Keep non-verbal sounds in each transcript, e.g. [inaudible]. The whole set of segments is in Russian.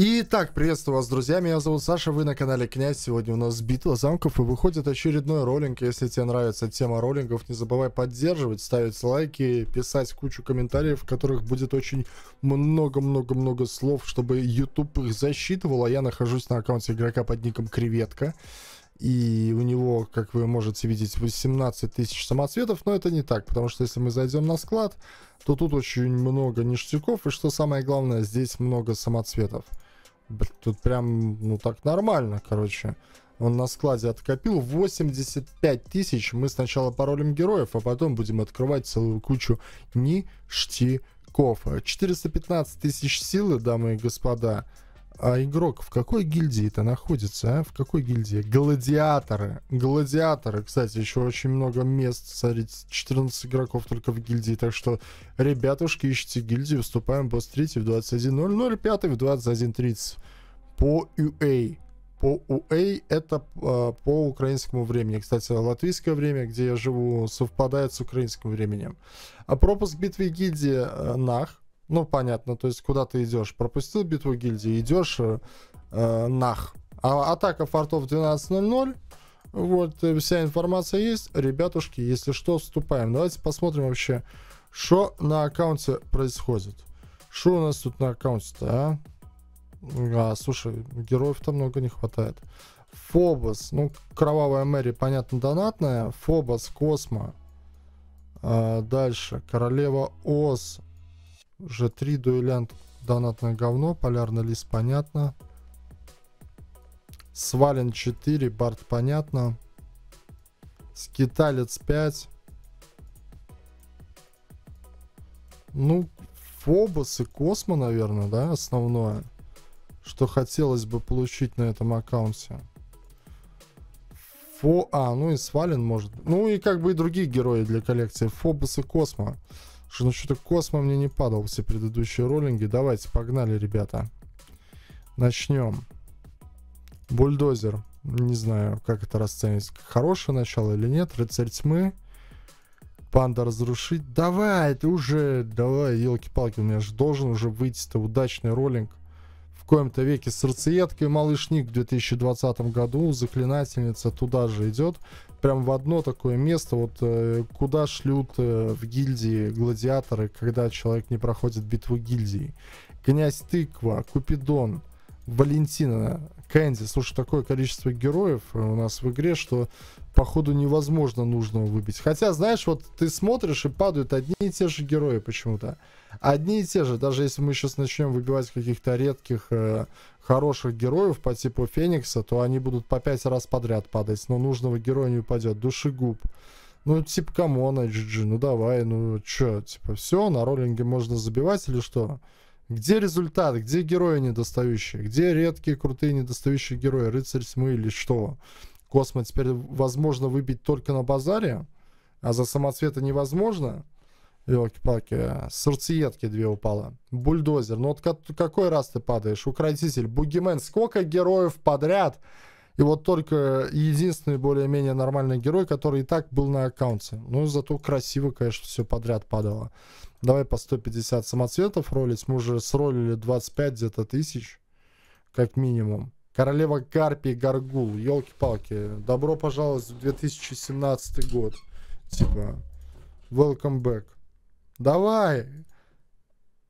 Итак, приветствую вас, друзья. Меня зовут Саша, вы на канале Князь. Сегодня у нас битва замков и выходит очередной роллинг. Если тебе нравится тема роллингов, не забывай поддерживать, ставить лайки, писать кучу комментариев, в которых будет очень много-много-много слов, чтобы YouTube их засчитывал. А я нахожусь на аккаунте игрока под ником Креветка. И у него, как вы можете видеть, 18 тысяч самоцветов, но это не так, потому что если мы зайдем на склад, то тут очень много ништяков, и что самое главное, здесь много самоцветов. Тут прям, ну так нормально, короче. Он на складе откопил 85 тысяч. Мы сначала паролем героев, а потом будем открывать целую кучу ништяков. 415 тысяч силы, дамы и господа. А игрок в какой гильдии это находится, а? В какой гильдии? Гладиаторы. Гладиаторы, кстати, еще очень много мест. Смотрите, 14 игроков только в гильдии. Так что, ребятушки, ищите гильдию. Вступаем по 3 в 21.00, 5 в 21.30. По UA. По UA это э, по украинскому времени. Кстати, латвийское время, где я живу, совпадает с украинским временем. А пропуск битвы гильдии э, Нах ну, понятно, то есть куда ты идешь? Пропустил битву гильдии, идешь э, э нах. А, атака фортов 12.00. Вот, э, вся информация есть. Ребятушки, если что, вступаем. Давайте посмотрим вообще, что на аккаунте происходит. Что у нас тут на аккаунте-то, а? А, слушай, героев там много не хватает. Фобос, ну, Кровавая Мэри, понятно, донатная. Фобос, Космо. А, дальше, Королева Ос, G3 дуэлянт донатное говно. Полярный лист понятно. Свален 4, Барт понятно. Скиталец 5. Ну, Фобос и Космо, наверное, да, основное, что хотелось бы получить на этом аккаунте. Фо... А, ну и Свален, может. Ну и как бы и другие герои для коллекции. Фобос и Космо. Что, ну что-то космо мне не падал все предыдущие роллинги. Давайте, погнали, ребята. Начнем. Бульдозер. Не знаю, как это расценить. Хорошее начало или нет. Рыцарь тьмы. Панда разрушить. Давай, ты уже, давай, елки-палки, у меня же должен уже выйти-то удачный роллинг. В коем-то веке сердцеедкой малышник в 2020 году, заклинательница туда же идет прям в одно такое место, вот э, куда шлют э, в гильдии гладиаторы, когда человек не проходит битву гильдии. Князь Тыква, Купидон — Валентина Кэнди. Слушай, такое количество героев э, у нас в игре, что походу невозможно нужного выбить. Хотя, знаешь, вот ты смотришь и падают одни и те же герои почему-то. Одни и те же, даже если мы сейчас начнем выбивать каких-то редких, э, хороших героев по типу Феникса, то они будут по пять раз подряд падать, но нужного героя не упадет. Душегуб. Ну, типа, Камона, GG, ну давай, ну чё, типа, все, на роллинге можно забивать или что? Где результат? Где герои недостающие? Где редкие, крутые, недостающие герои? Рыцарь тьмы или что? Космо теперь возможно выбить только на базаре, а за самоцвета невозможно? Елки-палки, сердцеедки две упала. Бульдозер, ну вот какой раз ты падаешь? Укротитель, Бугимен, сколько героев подряд и вот только единственный более-менее нормальный герой, который и так был на аккаунте. Ну, зато красиво, конечно, все подряд падало. Давай по 150 самоцветов ролить. Мы уже сролили 25 где-то тысяч, как минимум. Королева Карпий Гаргул. Елки-палки. Добро пожаловать в 2017 год. Типа, welcome back. Давай!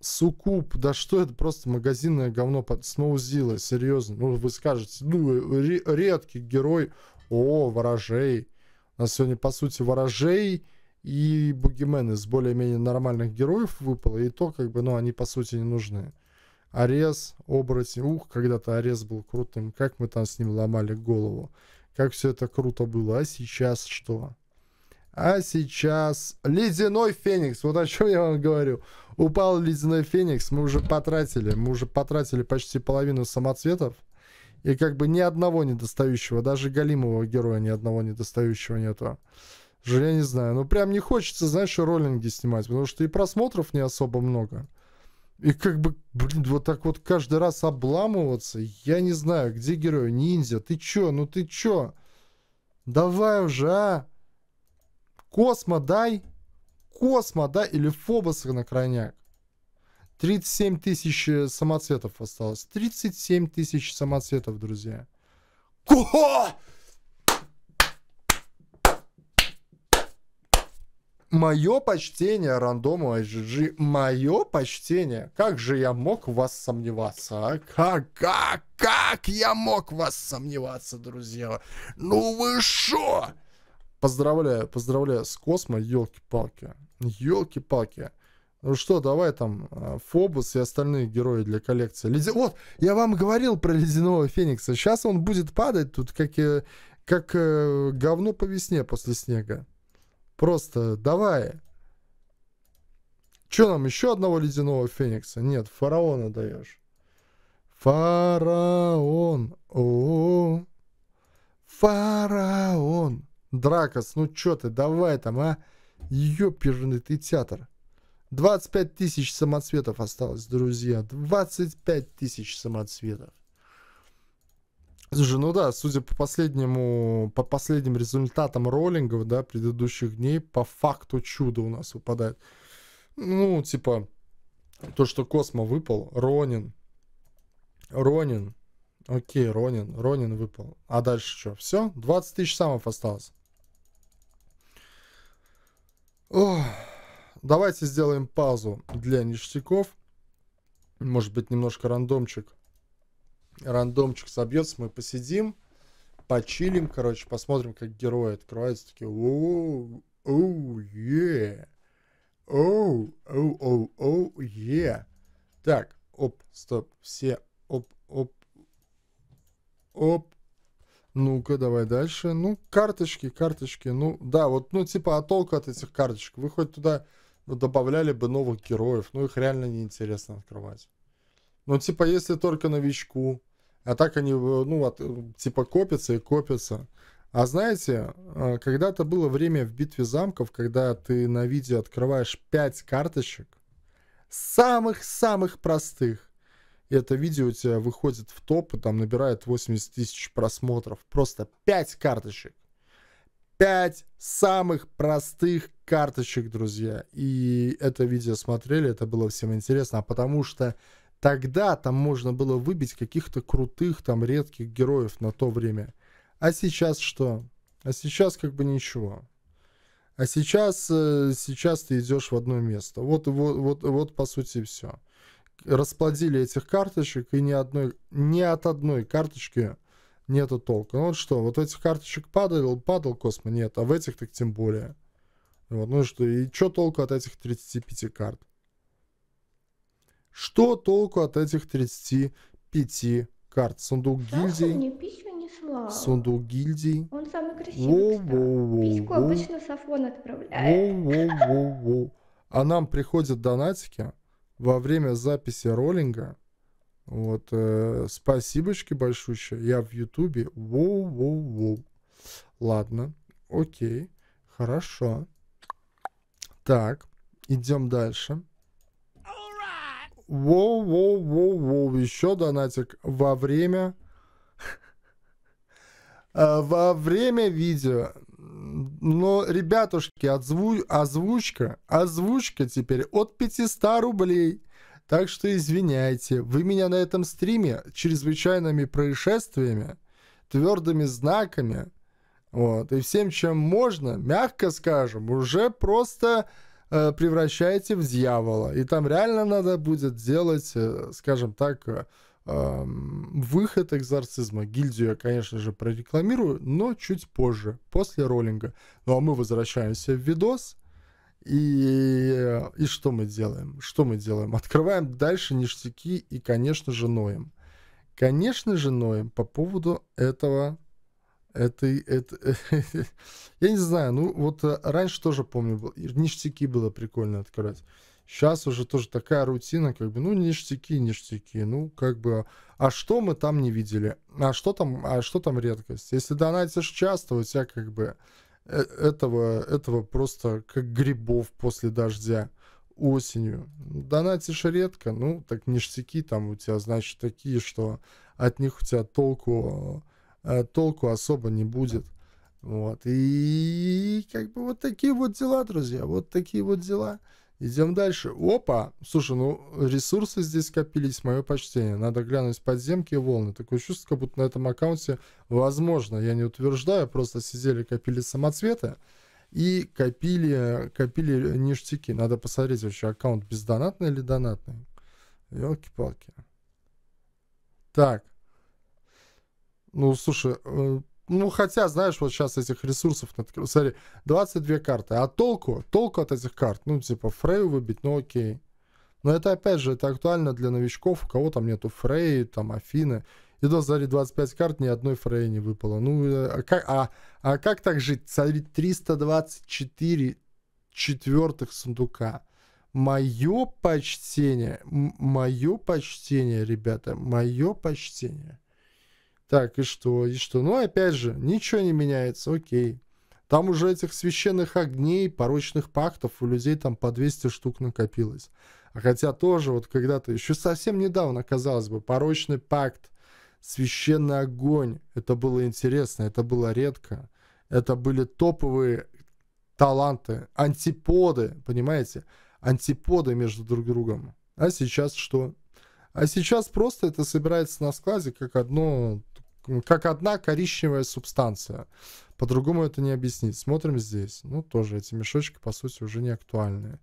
Сукуп, да что это просто магазинное говно под Сноузила, серьезно. Ну, вы скажете, ну, редкий герой. О, ворожей. У нас сегодня, по сути, ворожей и бугимен из более-менее нормальных героев выпало. И то, как бы, ну, они, по сути, не нужны. Арес, оборотень. Ух, когда-то Арес был крутым. Как мы там с ним ломали голову. Как все это круто было. А сейчас что? А сейчас ледяной феникс. Вот о чем я вам говорю. Упал ледяной феникс. Мы уже потратили. Мы уже потратили почти половину самоцветов. И как бы ни одного недостающего. Даже голимого героя ни одного недостающего нету. Же я не знаю. Ну прям не хочется, знаешь, роллинги снимать. Потому что и просмотров не особо много. И как бы, блин, вот так вот каждый раз обламываться. Я не знаю, где герой? Ниндзя? Ты чё? Ну ты чё? Давай уже, а? Космо дай. Космо дай или Фобос на крайняк. 37 тысяч э, самоцветов осталось. 37 тысяч самоцветов, друзья. Ко! Мое почтение рандому IGG. Мое почтение. Как же я мог в вас сомневаться, а? Как, как, как я мог в вас сомневаться, друзья? Ну вы шо? Поздравляю, поздравляю с Космо, елки-палки. Елки-палки. Ну что, давай там э, Фобус и остальные герои для коллекции. Леди, Вот, я вам говорил про ледяного Феникса. Сейчас он будет падать тут, как, э, как э, говно по весне после снега. Просто давай. Че нам, еще одного ледяного Феникса? Нет, фараона даешь. Фараон. О, -о, -о. Фараон. Дракос, ну чё ты, давай там, а? Ёперный ты театр. 25 тысяч самоцветов осталось, друзья. 25 тысяч самоцветов. Слушай, ну да, судя по последнему, по последним результатам роллингов, да, предыдущих дней, по факту чудо у нас выпадает. Ну, типа, то, что Космо выпал, Ронин, Ронин, окей, Ронин, Ронин выпал. А дальше что, все? 20 тысяч самов осталось. Ох, давайте сделаем паузу для ништяков. Может быть, немножко рандомчик. Рандомчик собьется, мы посидим, почилим, короче, посмотрим, как герои открываются. Такие, оу, оу, е. Оу, оу, оу, оу, е. Так, оп, стоп, все, оп, оп, оп, ну-ка, давай дальше. Ну, карточки, карточки. Ну, да, вот, ну, типа, а толку от этих карточек? Вы хоть туда ну, добавляли бы новых героев, ну, их реально неинтересно открывать. Ну, типа, если только новичку. А так они, э, ну, от, э, типа, копятся и копятся. А знаете, э, когда-то было время в битве замков, когда ты на видео открываешь 5 карточек, самых-самых простых, и это видео у тебя выходит в топ и там набирает 80 тысяч просмотров. Просто 5 карточек. 5 самых простых карточек, друзья. И это видео смотрели, это было всем интересно, а потому что тогда там можно было выбить каких-то крутых, там, редких героев на то время. А сейчас что? А сейчас как бы ничего. А сейчас, э, сейчас ты идешь в одно место. Вот, вот, вот, вот по сути все расплодили этих карточек, и ни, одной, ни от одной карточки нету толка. Ну вот что, вот этих карточек падал, падал космо, нет, а в этих так тем более. Вот, ну что, и что толку от этих 35 карт? Что толку от этих 35 карт? Сундук гильдии. Мне Сундук гильдии. Он самый красивый, воу, воу, воу, Письку обычно Сафон отправляет. Воу, воу, воу, воу. А нам приходят донатики во время записи роллинга. Вот, э, спасибочки большущие. Я в Ютубе. Воу-воу-воу. Ладно, окей, хорошо. Так, идем дальше. Воу-воу-воу-воу, еще донатик во время... [laughs] Э, во время видео но, ребятушки, отзву... озвучка, озвучка теперь от 500 рублей. Так что извиняйте, вы меня на этом стриме чрезвычайными происшествиями, твердыми знаками, вот, и всем, чем можно, мягко скажем, уже просто э, превращаете в дьявола. И там реально надо будет делать, э, скажем так, э, Выход экзорцизма, гильдию я, конечно же, прорекламирую, но чуть позже, после роллинга. Ну а мы возвращаемся в видос. И, и что мы делаем? Что мы делаем? Открываем дальше ништяки и, конечно же, ноем. Конечно же, ноем по поводу этого... этой, это, [laughs] я не знаю, ну вот э, раньше тоже помню, ништяки было прикольно открывать. Сейчас уже тоже такая рутина, как бы, ну, ништяки, ништяки, ну, как бы, а что мы там не видели? А что там, а что там редкость? Если донатишь часто, у тебя как бы э, этого, этого просто как грибов после дождя осенью. Донатишь редко, ну, так ништяки там у тебя, значит, такие, что от них у тебя толку, э, толку особо не будет. Вот, и как бы вот такие вот дела, друзья, вот такие вот дела. Идем дальше. Опа! Слушай, ну ресурсы здесь копились, мое почтение. Надо глянуть подземки и волны. Такое чувство, как будто на этом аккаунте, возможно, я не утверждаю, просто сидели, копили самоцветы и копили, копили ништяки. Надо посмотреть вообще, аккаунт бездонатный или донатный. Елки-палки. Так. Ну, слушай, э, ну, хотя, знаешь, вот сейчас этих ресурсов, на смотри, 22 карты. А толку? Толку от этих карт? Ну, типа, Фрею выбить, ну окей. Но это, опять же, это актуально для новичков, у кого там нету Фреи, там, Афины. И до зари 25 карт ни одной Фреи не выпало. Ну, э, а как, а, а как так жить? Смотри, 324 четвертых сундука. Мое почтение, мое почтение, ребята, мое почтение. Так, и что? И что? Ну, опять же, ничего не меняется, окей. Там уже этих священных огней, порочных пактов у людей там по 200 штук накопилось. А хотя тоже вот когда-то, еще совсем недавно, казалось бы, порочный пакт, священный огонь. Это было интересно, это было редко. Это были топовые таланты, антиподы, понимаете? Антиподы между друг другом. А сейчас что? А сейчас просто это собирается на складе как одно ну, как одна коричневая субстанция. По-другому это не объяснить. Смотрим здесь. Ну, тоже эти мешочки, по сути, уже не актуальны.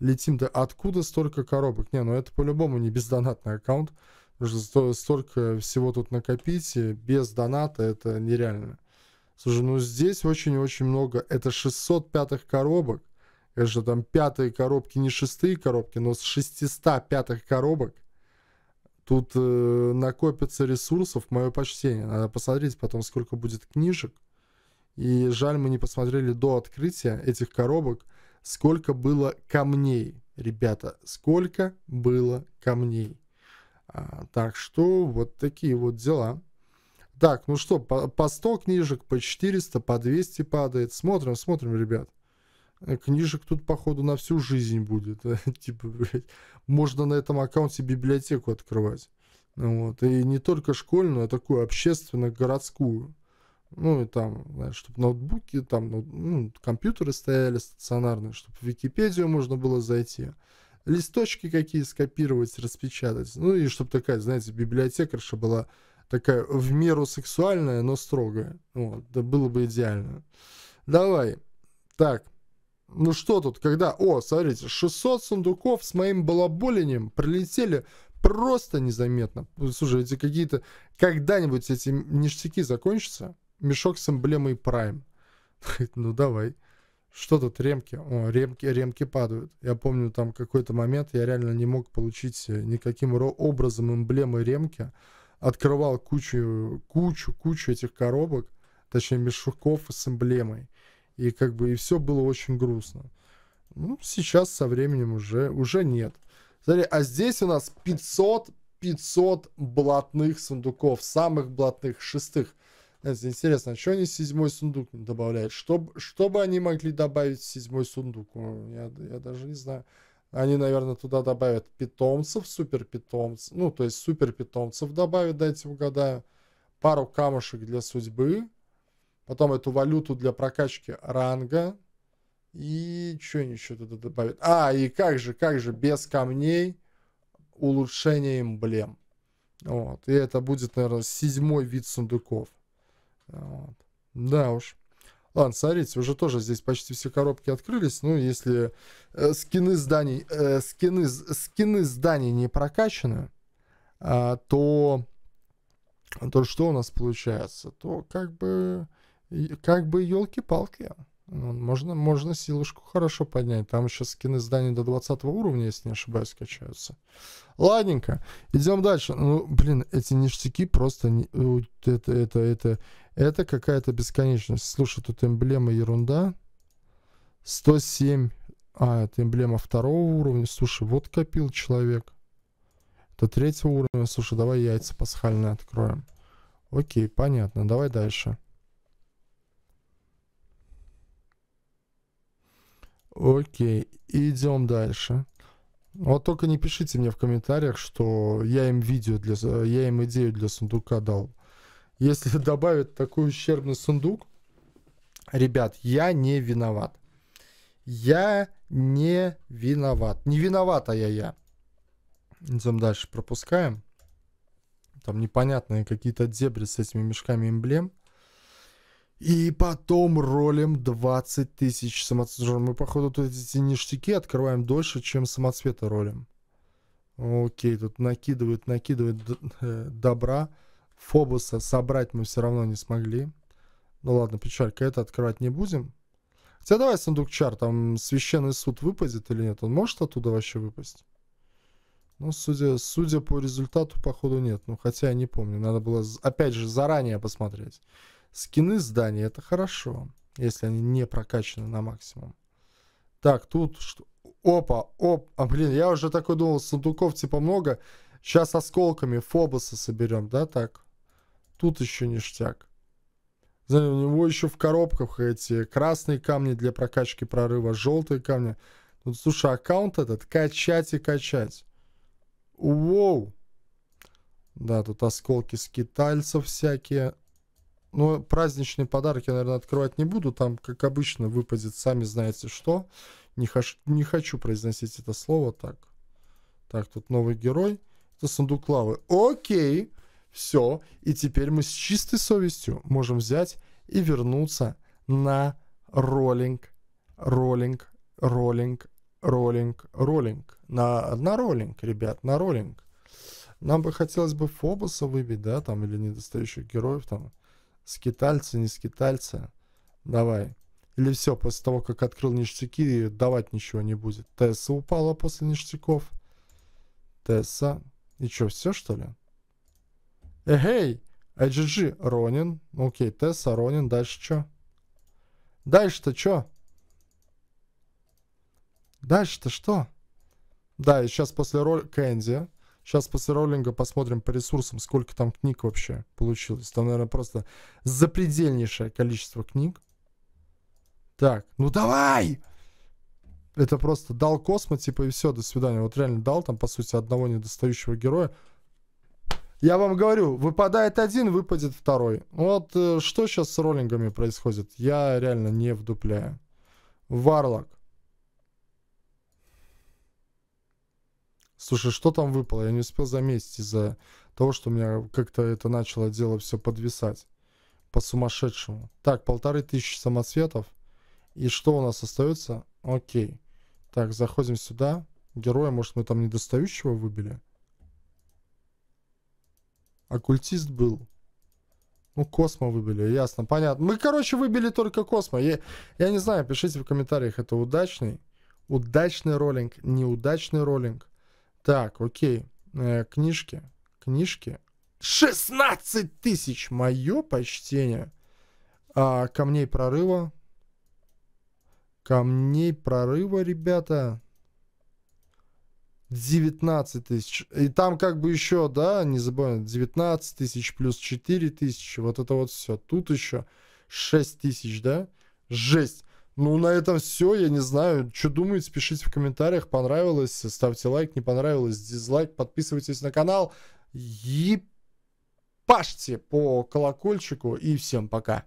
Летим, да откуда столько коробок? Не, ну это по-любому не бездонатный аккаунт. Потому что столько всего тут накопить, без доната это нереально. Слушай, ну здесь очень-очень много. Это 600 пятых коробок. Это же там пятые коробки, не шестые коробки, но с 600 пятых коробок Тут э, накопится ресурсов, мое почтение. Надо посмотреть потом, сколько будет книжек. И жаль, мы не посмотрели до открытия этих коробок, сколько было камней. Ребята, сколько было камней. А, так что вот такие вот дела. Так, ну что, по, по 100 книжек, по 400, по 200 падает. Смотрим, смотрим, ребят. Э, книжек тут, походу, на всю жизнь будет. [laughs] А, типа, блядь, можно на этом аккаунте библиотеку открывать. Ну вот. И не только школьную, а такую общественно-городскую. Ну, и там, знаешь, чтобы ноутбуки, там, ну, ну, компьютеры стояли стационарные, чтобы в Википедию можно было зайти. Листочки какие скопировать, распечатать. Ну, и чтобы такая, знаете, библиотекарша была такая в меру сексуальная, но строгая. Вот, да было бы идеально. Давай. Так, ну что тут, когда... О, смотрите, 600 сундуков с моим балаболением прилетели просто незаметно. Ну, слушай, эти какие-то... Когда-нибудь эти ништяки закончатся? Мешок с эмблемой Prime. [laughs] Ну давай. Что тут ремки? О, ремки, ремки падают. Я помню, там какой-то момент я реально не мог получить э, никаким образом эмблемы ремки. Открывал кучу, кучу, кучу этих коробок, точнее мешков с эмблемой и как бы и все было очень грустно. Ну, сейчас со временем уже, уже нет. Смотри, а здесь у нас 500, 500 блатных сундуков, самых блатных, шестых. Это интересно, а что они седьмой сундук добавляют? Что, что бы они могли добавить в седьмой сундук? Я, я даже не знаю. Они, наверное, туда добавят питомцев, супер питомцев. Ну, то есть супер питомцев добавят, дайте угадаю. Пару камушек для судьбы потом эту валюту для прокачки ранга. И что они еще туда добавят? А, и как же, как же, без камней улучшение эмблем. Вот. И это будет, наверное, седьмой вид сундуков. Вот. Да уж. Ладно, смотрите, уже тоже здесь почти все коробки открылись. Ну, если э, скины зданий, э, скины, скины зданий не прокачаны, э, то, то что у нас получается? То как бы как бы елки-палки. Ну, можно, можно силушку хорошо поднять. Там еще скины зданий до 20 уровня, если не ошибаюсь, качаются. Ладненько, идем дальше. Ну, блин, эти ништяки просто... Э, это, это, это, это какая-то бесконечность. Слушай, тут эмблема ерунда. 107. А, это эмблема второго уровня. Слушай, вот копил человек. Это третьего уровня. Слушай, давай яйца пасхальные откроем. Окей, понятно. Давай дальше. Окей, идем дальше. Вот только не пишите мне в комментариях, что я им видео для, я им идею для сундука дал. Если [laughs] добавят такой ущербный сундук, ребят, я не виноват. Я не виноват. Не виновата я я. Идем дальше, пропускаем. Там непонятные какие-то дебри с этими мешками эмблем. И потом ролим 20 тысяч самоцветов. Мы, походу, тут эти ништяки открываем дольше, чем самоцвета ролим. Окей, тут накидывают, накидывают э, добра. Фобуса собрать мы все равно не смогли. Ну ладно, печалька, это открывать не будем. Хотя давай сундук чар, там священный суд выпадет или нет. Он может оттуда вообще выпасть? Ну, судя, судя по результату, походу, нет. Ну, хотя я не помню. Надо было, опять же, заранее посмотреть. Скины зданий это хорошо, если они не прокачаны на максимум. Так, тут что? Опа, оп, а блин, я уже такой думал, сундуков типа много. Сейчас осколками Фобоса соберем, да, так? Тут еще ништяк. Знаете, у него еще в коробках эти красные камни для прокачки прорыва, желтые камни. Ну, слушай, аккаунт этот качать и качать. Уоу. Да, тут осколки скитальцев всякие но ну, праздничные подарки, наверное, открывать не буду. Там, как обычно, выпадет, сами знаете что. Не, хаш... не хочу произносить это слово так. Так, тут новый герой. Это сундук лавы. Окей, все. И теперь мы с чистой совестью можем взять и вернуться на роллинг, роллинг, роллинг, роллинг, роллинг. На, на роллинг, ребят, на роллинг. Нам бы хотелось бы Фобоса выбить, да, там, или недостающих героев, там, Скитальцы, не скитальцы. Давай. Или все, после того, как открыл ништяки, давать ничего не будет. Тесса упала после ништяков. Тесса. И что, все что ли? Эгей! IGG Ронин. Ну, окей, Тесса, Ронин. Дальше что? Дальше-то что? Дальше-то что? Да, и сейчас после ролика Кэнди. Сейчас после роллинга посмотрим по ресурсам, сколько там книг вообще получилось. Там, наверное, просто запредельнейшее количество книг. Так, ну давай! Это просто дал космо, типа, и все, до свидания. Вот реально дал там, по сути, одного недостающего героя. Я вам говорю, выпадает один, выпадет второй. Вот э, что сейчас с роллингами происходит, я реально не вдупляю. Варлок. Слушай, что там выпало? Я не успел заметить из-за того, что у меня как-то это начало дело все подвисать по-сумасшедшему. Так, полторы тысячи самоцветов. И что у нас остается? Окей. Так, заходим сюда. Героя, может, мы там недостающего выбили? Оккультист был. Ну, Космо выбили, ясно, понятно. Мы, короче, выбили только Космо. Я, я не знаю, пишите в комментариях, это удачный, удачный роллинг, неудачный роллинг. Так, окей. Э, книжки. Книжки. 16 тысяч! Мое почтение. А, камней прорыва. Камней прорыва, ребята. 19 тысяч. И там как бы еще, да, не забываем, 19 тысяч плюс 4 тысячи. Вот это вот все. Тут еще 6 тысяч, да? Жесть. Ну, на этом все. Я не знаю, что думаете, пишите в комментариях. Понравилось, ставьте лайк. Не понравилось, дизлайк. Подписывайтесь на канал. И пашьте по колокольчику. И всем пока.